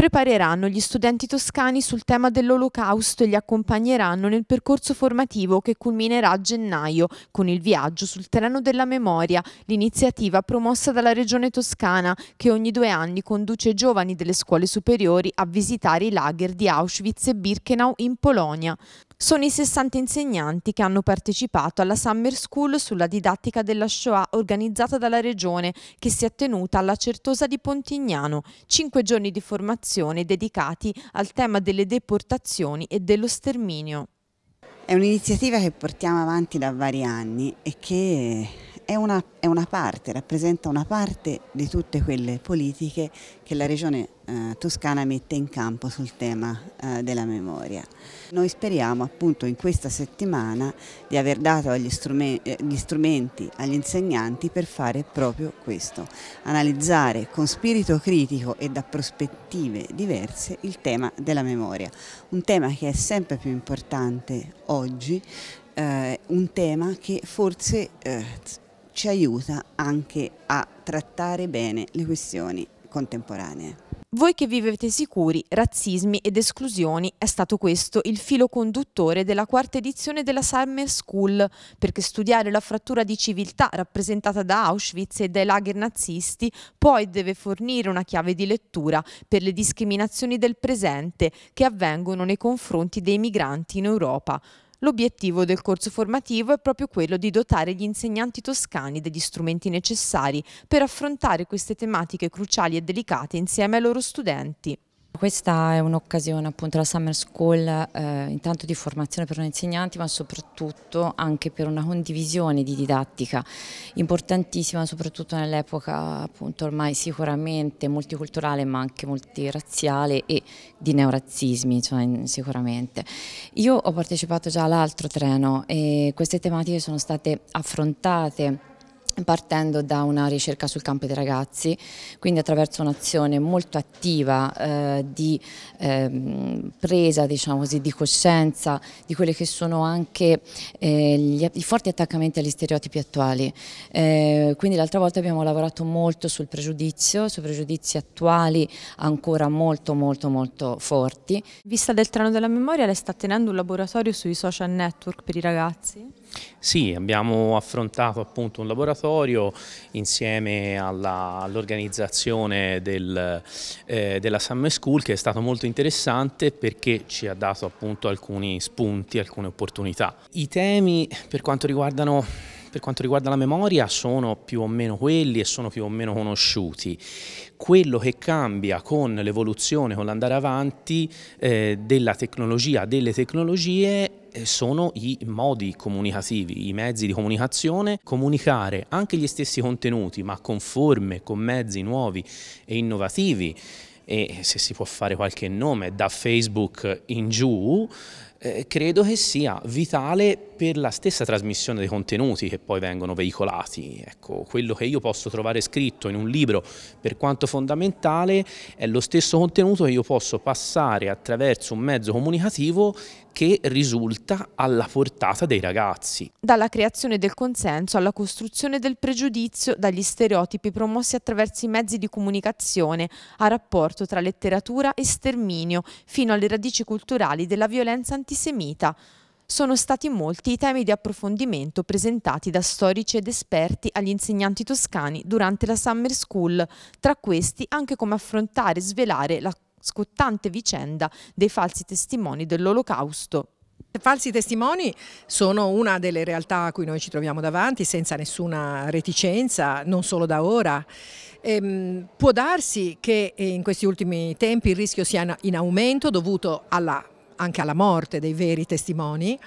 prepareranno gli studenti toscani sul tema dell'Olocausto e li accompagneranno nel percorso formativo che culminerà a gennaio con il viaggio sul terreno della memoria, l'iniziativa promossa dalla Regione Toscana che ogni due anni conduce giovani delle scuole superiori a visitare i lager di Auschwitz e Birkenau in Polonia. Sono i 60 insegnanti che hanno partecipato alla Summer School sulla didattica della Shoah organizzata dalla Regione che si è tenuta alla Certosa di Pontignano, cinque giorni di formazione dedicati al tema delle deportazioni e dello sterminio. È un'iniziativa che portiamo avanti da vari anni e che è una, è una, parte, rappresenta una parte di tutte quelle politiche che la regione eh, toscana mette in campo sul tema eh, della memoria. Noi speriamo appunto in questa settimana di aver dato gli strumenti, eh, gli strumenti agli insegnanti per fare proprio questo, analizzare con spirito critico e da prospettive diverse il tema della memoria, un tema che è sempre più importante oggi, eh, un tema che forse eh, ci aiuta anche a trattare bene le questioni contemporanee. Voi che vivete sicuri, razzismi ed esclusioni è stato questo il filo conduttore della quarta edizione della Summer School, perché studiare la frattura di civiltà rappresentata da Auschwitz e dai lager nazisti poi deve fornire una chiave di lettura per le discriminazioni del presente che avvengono nei confronti dei migranti in Europa. L'obiettivo del corso formativo è proprio quello di dotare gli insegnanti toscani degli strumenti necessari per affrontare queste tematiche cruciali e delicate insieme ai loro studenti. Questa è un'occasione appunto la Summer School eh, intanto di formazione per noi insegnanti ma soprattutto anche per una condivisione di didattica importantissima soprattutto nell'epoca appunto ormai sicuramente multiculturale ma anche multirazziale e di neorazzismi cioè, sicuramente. Io ho partecipato già all'altro treno e queste tematiche sono state affrontate partendo da una ricerca sul campo dei ragazzi, quindi attraverso un'azione molto attiva eh, di eh, presa diciamo così, di coscienza di quelli che sono anche eh, gli, i forti attaccamenti agli stereotipi attuali. Eh, quindi l'altra volta abbiamo lavorato molto sul pregiudizio, sui pregiudizi attuali ancora molto molto molto forti. Vista del treno della memoria lei sta tenendo un laboratorio sui social network per i ragazzi? Sì, abbiamo affrontato appunto un laboratorio insieme all'organizzazione all del, eh, della Summer School che è stato molto interessante perché ci ha dato appunto alcuni spunti, alcune opportunità. I temi per quanto riguardano per quanto riguarda la memoria sono più o meno quelli e sono più o meno conosciuti. Quello che cambia con l'evoluzione, con l'andare avanti eh, della tecnologia, delle tecnologie eh, sono i modi comunicativi, i mezzi di comunicazione, comunicare anche gli stessi contenuti ma con forme, con mezzi nuovi e innovativi e se si può fare qualche nome da Facebook in giù eh, credo che sia vitale per la stessa trasmissione dei contenuti che poi vengono veicolati. Ecco, quello che io posso trovare scritto in un libro, per quanto fondamentale, è lo stesso contenuto che io posso passare attraverso un mezzo comunicativo che risulta alla portata dei ragazzi. Dalla creazione del consenso alla costruzione del pregiudizio, dagli stereotipi promossi attraverso i mezzi di comunicazione, al rapporto tra letteratura e sterminio, fino alle radici culturali della violenza antica antisemita. Sono stati molti i temi di approfondimento presentati da storici ed esperti agli insegnanti toscani durante la Summer School, tra questi anche come affrontare e svelare la scottante vicenda dei falsi testimoni dell'Olocausto. Falsi testimoni sono una delle realtà a cui noi ci troviamo davanti senza nessuna reticenza, non solo da ora. Ehm, può darsi che eh, in questi ultimi tempi il rischio sia in aumento dovuto alla anche alla morte dei veri testimoni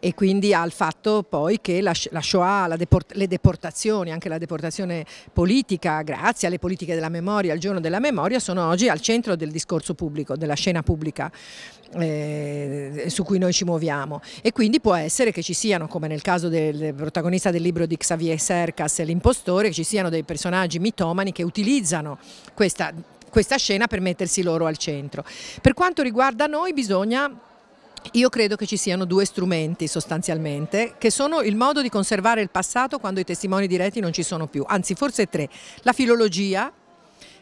e quindi al fatto poi che la, la Shoah, la deport, le deportazioni, anche la deportazione politica, grazie alle politiche della memoria, al giorno della memoria, sono oggi al centro del discorso pubblico, della scena pubblica eh, su cui noi ci muoviamo e quindi può essere che ci siano, come nel caso del protagonista del libro di Xavier Sercas, l'impostore, che ci siano dei personaggi mitomani che utilizzano questa questa scena per mettersi loro al centro. Per quanto riguarda noi bisogna io credo che ci siano due strumenti sostanzialmente, che sono il modo di conservare il passato quando i testimoni diretti non ci sono più, anzi forse tre, la filologia,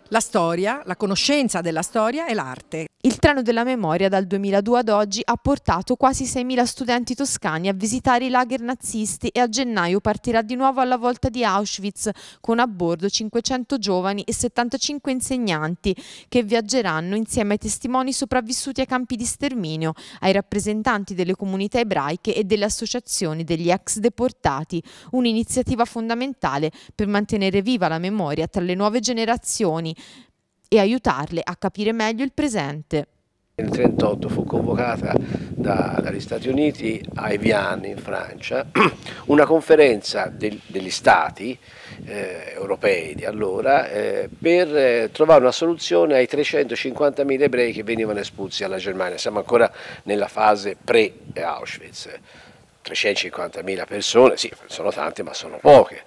la storia, la conoscenza della storia e l'arte. Il treno della memoria dal 2002 ad oggi ha portato quasi 6.000 studenti toscani a visitare i lager nazisti e a gennaio partirà di nuovo alla volta di Auschwitz con a bordo 500 giovani e 75 insegnanti che viaggeranno insieme ai testimoni sopravvissuti ai campi di sterminio, ai rappresentanti delle comunità ebraiche e delle associazioni degli ex deportati, un'iniziativa fondamentale per mantenere viva la memoria tra le nuove generazioni, e aiutarle a capire meglio il presente. Nel 1938 fu convocata da, dagli Stati Uniti a Evian in Francia una conferenza del, degli Stati eh, europei di allora eh, per eh, trovare una soluzione ai 350.000 ebrei che venivano espulsi dalla Germania. Siamo ancora nella fase pre-Auschwitz. 350.000 persone, sì, sono tante ma sono poche.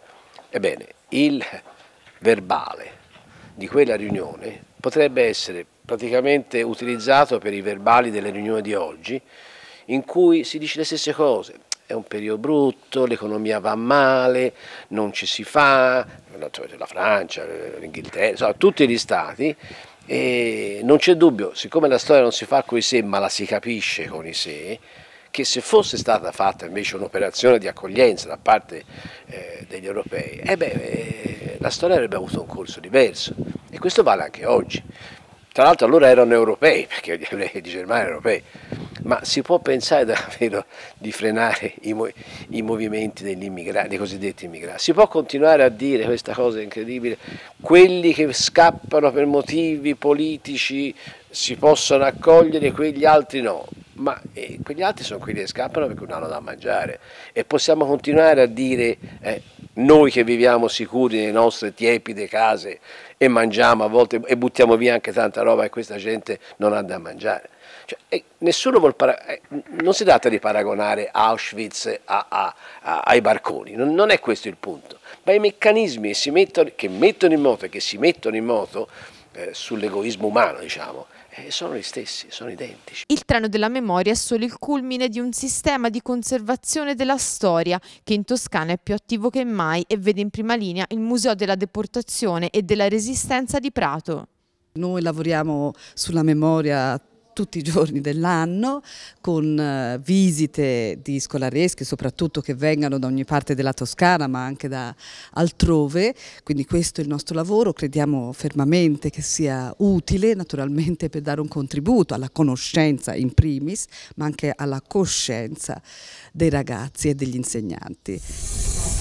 Ebbene, il verbale di quella riunione potrebbe essere praticamente utilizzato per i verbali delle riunioni di oggi in cui si dice le stesse cose. È un periodo brutto, l'economia va male, non ci si fa, la Francia, l'Inghilterra, insomma tutti gli stati e non c'è dubbio, siccome la storia non si fa con i sé ma la si capisce con i sé, che se fosse stata fatta invece un'operazione di accoglienza da parte eh, degli europei, eh beh, eh, la storia avrebbe avuto un corso diverso e questo vale anche oggi. Tra l'altro allora erano europei, perché gli ebrei di Germania erano europei, ma si può pensare davvero di frenare i, mo i movimenti dei cosiddetti immigrati? Si può continuare a dire questa cosa incredibile, quelli che scappano per motivi politici si possono accogliere, quegli altri no? ma eh, quegli altri sono quelli che scappano perché non hanno da mangiare e possiamo continuare a dire eh, noi che viviamo sicuri nelle nostre tiepide case e mangiamo a volte e buttiamo via anche tanta roba e questa gente non ha da mangiare. Cioè, eh, eh, non si tratta di paragonare Auschwitz a, a, a, ai barconi, non, non, è questo il punto, ma i meccanismi che, mettono, che mettono in moto e che si mettono in moto eh, sull'egoismo umano, diciamo. Eh, sono gli stessi, sono identici. Il treno della memoria è solo il culmine di un sistema di conservazione della storia che in Toscana è più attivo che mai e vede in prima linea il Museo della Deportazione e della Resistenza di Prato. Noi lavoriamo sulla memoria tutti i giorni dell'anno con eh, visite di scolareschi soprattutto che vengano da ogni parte della Toscana ma anche da altrove, quindi questo è il nostro lavoro, crediamo fermamente che sia utile naturalmente per dare un contributo alla conoscenza in primis ma anche alla coscienza dei ragazzi e degli insegnanti.